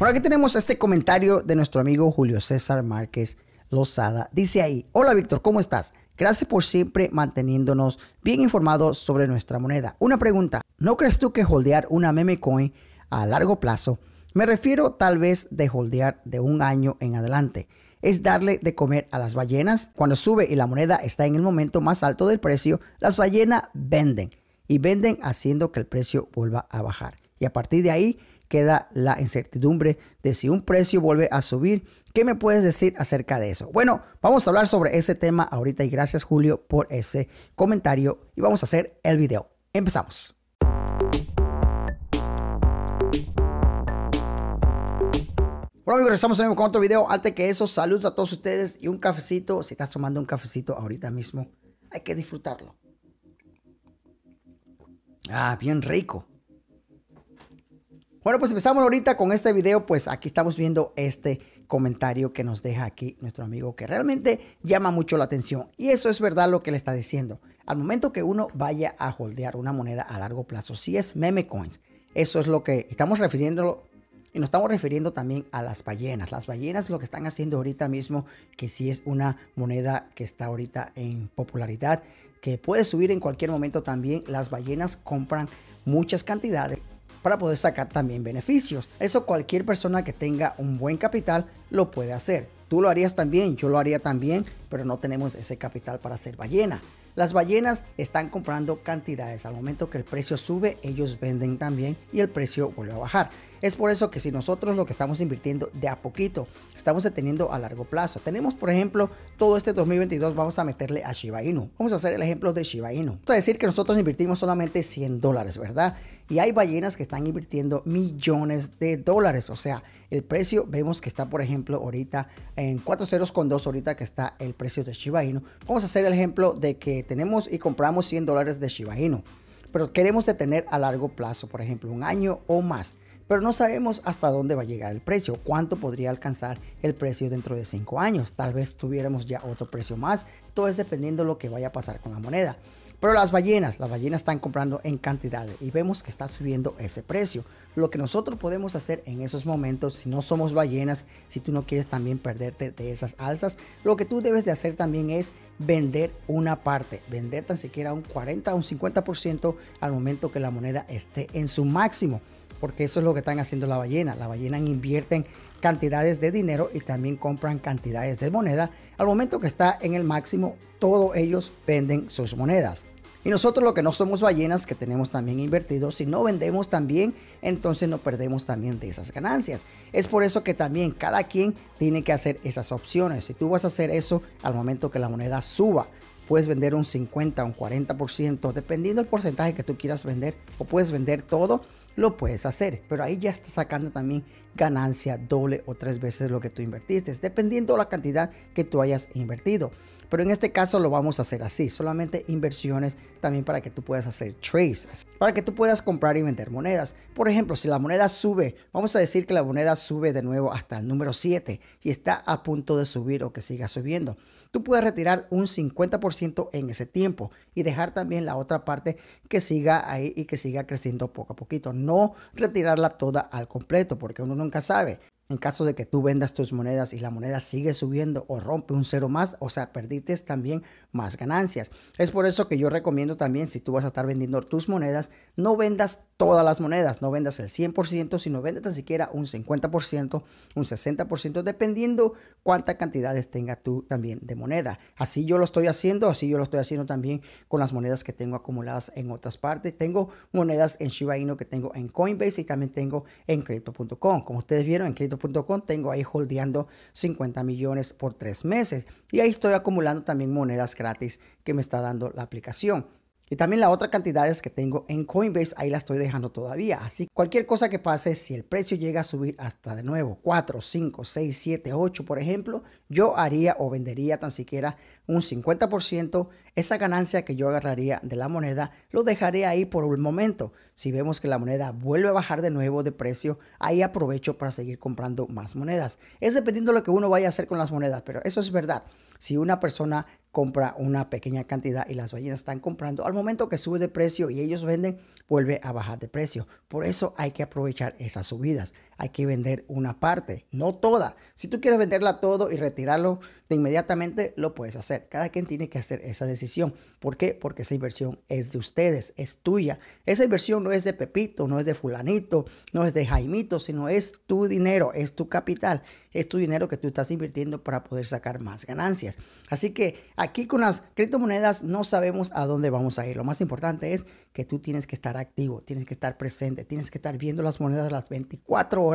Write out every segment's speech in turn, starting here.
Bueno, aquí tenemos este comentario de nuestro amigo Julio César Márquez Lozada. Dice ahí, hola Víctor, ¿cómo estás? Gracias por siempre manteniéndonos bien informados sobre nuestra moneda. Una pregunta, ¿no crees tú que holdear una meme coin a largo plazo, me refiero tal vez de holdear de un año en adelante, es darle de comer a las ballenas? Cuando sube y la moneda está en el momento más alto del precio, las ballenas venden y venden haciendo que el precio vuelva a bajar. Y a partir de ahí queda la incertidumbre de si un precio vuelve a subir. ¿Qué me puedes decir acerca de eso? Bueno, vamos a hablar sobre ese tema ahorita y gracias Julio por ese comentario y vamos a hacer el video. Empezamos. Bueno amigos, estamos en con otro video. Antes que eso, saludos a todos ustedes y un cafecito. Si estás tomando un cafecito ahorita mismo, hay que disfrutarlo. Ah, bien rico. Bueno, pues empezamos ahorita con este video, pues aquí estamos viendo este comentario que nos deja aquí nuestro amigo que realmente llama mucho la atención. Y eso es verdad lo que le está diciendo. Al momento que uno vaya a holdear una moneda a largo plazo, si es meme coins, eso es lo que estamos refiriéndolo y nos estamos refiriendo también a las ballenas. Las ballenas lo que están haciendo ahorita mismo, que si es una moneda que está ahorita en popularidad, que puede subir en cualquier momento también. Las ballenas compran muchas cantidades para poder sacar también beneficios. Eso cualquier persona que tenga un buen capital lo puede hacer. Tú lo harías también, yo lo haría también, pero no tenemos ese capital para hacer ballena. Las ballenas están comprando cantidades. Al momento que el precio sube, ellos venden también y el precio vuelve a bajar. Es por eso que si nosotros lo que estamos invirtiendo de a poquito, estamos deteniendo a largo plazo. Tenemos, por ejemplo, todo este 2022 vamos a meterle a Shiba Inu. Vamos a hacer el ejemplo de Shiba Inu. Vamos a decir que nosotros invertimos solamente 100 dólares, ¿verdad? Y hay ballenas que están invirtiendo millones de dólares. O sea, el precio vemos que está, por ejemplo, ahorita en 4 con 2, ahorita que está el precio de Shiba Inu. Vamos a hacer el ejemplo de que tenemos y compramos 100 dólares de Shiba Inu. Pero queremos detener a largo plazo, por ejemplo, un año o más pero no sabemos hasta dónde va a llegar el precio, cuánto podría alcanzar el precio dentro de 5 años, tal vez tuviéramos ya otro precio más, todo es dependiendo de lo que vaya a pasar con la moneda. Pero las ballenas, las ballenas están comprando en cantidades y vemos que está subiendo ese precio. Lo que nosotros podemos hacer en esos momentos, si no somos ballenas, si tú no quieres también perderte de esas alzas, lo que tú debes de hacer también es vender una parte, vender tan siquiera un 40 o un 50% al momento que la moneda esté en su máximo porque eso es lo que están haciendo la ballena, la ballenas invierten cantidades de dinero y también compran cantidades de moneda. Al momento que está en el máximo, todos ellos venden sus monedas. Y nosotros lo que no somos ballenas, que tenemos también invertido, si no vendemos también, entonces no perdemos también de esas ganancias. Es por eso que también cada quien tiene que hacer esas opciones. Si tú vas a hacer eso al momento que la moneda suba, puedes vender un 50, un 40%, dependiendo del porcentaje que tú quieras vender, o puedes vender todo lo puedes hacer. Pero ahí ya estás sacando también ganancia doble o tres veces lo que tú invertiste, dependiendo la cantidad que tú hayas invertido. Pero en este caso lo vamos a hacer así, solamente inversiones también para que tú puedas hacer trades, para que tú puedas comprar y vender monedas. Por ejemplo, si la moneda sube, vamos a decir que la moneda sube de nuevo hasta el número 7 y está a punto de subir o que siga subiendo. Tú puedes retirar un 50% en ese tiempo y dejar también la otra parte que siga ahí y que siga creciendo poco a poquito. No retirarla toda al completo porque uno nunca sabe. En caso de que tú vendas tus monedas y la moneda sigue subiendo o rompe un cero más, o sea, perdites también más ganancias. Es por eso que yo recomiendo también, si tú vas a estar vendiendo tus monedas, no vendas todas las monedas, no vendas el 100%, sino vende tan siquiera un 50%, un 60%, dependiendo cuántas cantidades tenga tú también de moneda. Así yo lo estoy haciendo, así yo lo estoy haciendo también con las monedas que tengo acumuladas en otras partes. Tengo monedas en Shiba Inu que tengo en Coinbase y también tengo en Crypto.com. Como ustedes vieron, en Crypto.com tengo ahí holdeando 50 millones por tres meses y ahí estoy acumulando también monedas gratis que me está dando la aplicación. Y también la otra cantidad es que tengo en Coinbase, ahí la estoy dejando todavía. Así cualquier cosa que pase, si el precio llega a subir hasta de nuevo 4, 5, 6, 7, 8, por ejemplo, yo haría o vendería tan siquiera un 50%. Esa ganancia que yo agarraría de la moneda, lo dejaré ahí por un momento. Si vemos que la moneda vuelve a bajar de nuevo de precio, ahí aprovecho para seguir comprando más monedas. Es dependiendo de lo que uno vaya a hacer con las monedas, pero eso es verdad. Si una persona compra una pequeña cantidad y las ballenas están comprando. Al momento que sube de precio y ellos venden, vuelve a bajar de precio. Por eso hay que aprovechar esas subidas hay que vender una parte, no toda. Si tú quieres venderla todo y retirarlo de inmediatamente, lo puedes hacer. Cada quien tiene que hacer esa decisión. ¿Por qué? Porque esa inversión es de ustedes, es tuya. Esa inversión no es de Pepito, no es de fulanito, no es de Jaimito, sino es tu dinero, es tu capital, es tu dinero que tú estás invirtiendo para poder sacar más ganancias. Así que aquí con las criptomonedas no sabemos a dónde vamos a ir. Lo más importante es que tú tienes que estar activo, tienes que estar presente, tienes que estar viendo las monedas las 24 horas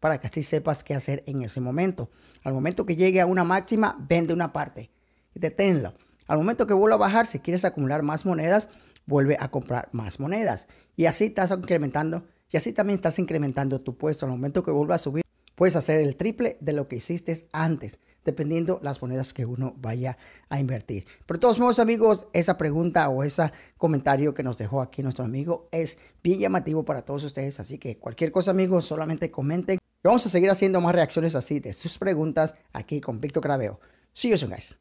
para que así sepas qué hacer en ese momento. Al momento que llegue a una máxima, vende una parte y deténlo. Al momento que vuelva a bajar, si quieres acumular más monedas, vuelve a comprar más monedas. Y así estás incrementando, y así también estás incrementando tu puesto. Al momento que vuelva a subir, puedes hacer el triple de lo que hiciste antes dependiendo las monedas que uno vaya a invertir. Pero de todos modos, amigos, esa pregunta o ese comentario que nos dejó aquí nuestro amigo es bien llamativo para todos ustedes. Así que cualquier cosa, amigos, solamente comenten. Vamos a seguir haciendo más reacciones así de sus preguntas aquí con Víctor Craveo. See you guys.